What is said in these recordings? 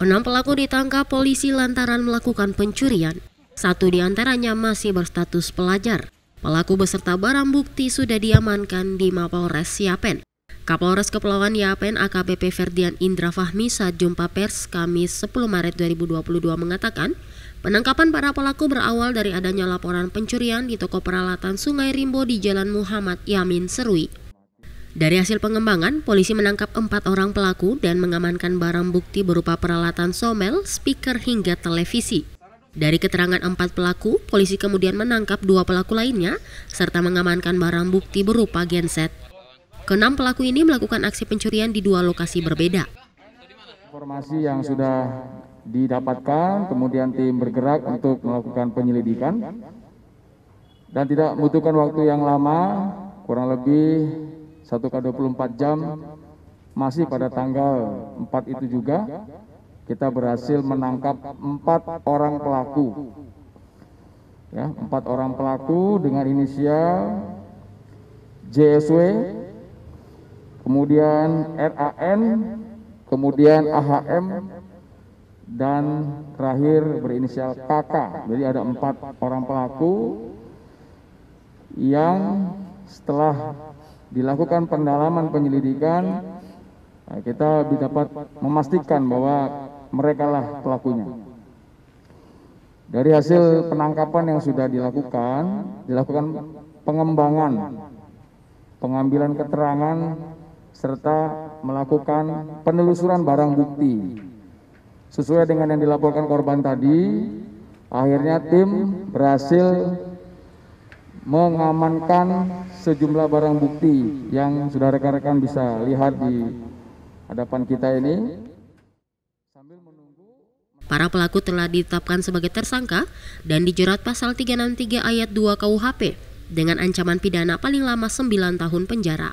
Enam pelaku ditangkap polisi lantaran melakukan pencurian. Satu di antaranya masih berstatus pelajar. Pelaku beserta barang bukti sudah diamankan di Mapolres Siapen. Kapolres Kepulauan Yapen AKBP Ferdian Indra Fahmi saat jumpa pers Kamis 10 Maret 2022 mengatakan, penangkapan para pelaku berawal dari adanya laporan pencurian di toko peralatan Sungai Rimbo di Jalan Muhammad Yamin Serui. Dari hasil pengembangan, polisi menangkap empat orang pelaku dan mengamankan barang bukti berupa peralatan somel, speaker, hingga televisi. Dari keterangan empat pelaku, polisi kemudian menangkap dua pelaku lainnya, serta mengamankan barang bukti berupa genset. Keenam pelaku ini melakukan aksi pencurian di dua lokasi berbeda. Informasi yang sudah didapatkan, kemudian tim bergerak untuk melakukan penyelidikan, dan tidak membutuhkan waktu yang lama, kurang lebih 1 ke 24 jam masih pada tanggal 4 itu juga kita berhasil menangkap empat orang pelaku ya empat orang pelaku dengan inisial JSW kemudian RAN kemudian AHM dan terakhir berinisial KK jadi ada empat orang pelaku yang setelah dilakukan pendalaman penyelidikan nah, kita dapat memastikan bahwa mereka lah pelakunya. Dari hasil penangkapan yang sudah dilakukan, dilakukan pengembangan, pengambilan keterangan, serta melakukan penelusuran barang bukti. Sesuai dengan yang dilaporkan korban tadi, akhirnya tim berhasil mengamankan sejumlah barang bukti yang sudah rekan-rekan bisa lihat di hadapan kita ini. Para pelaku telah ditetapkan sebagai tersangka dan dijerat pasal 363 ayat 2 KUHP dengan ancaman pidana paling lama 9 tahun penjara.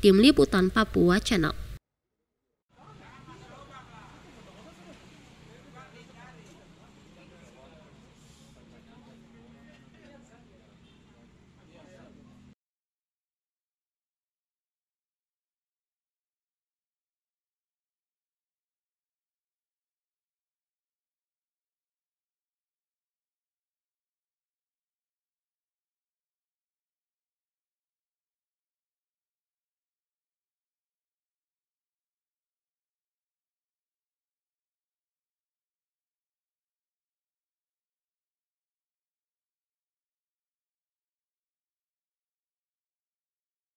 Tim Liputan Papua Channel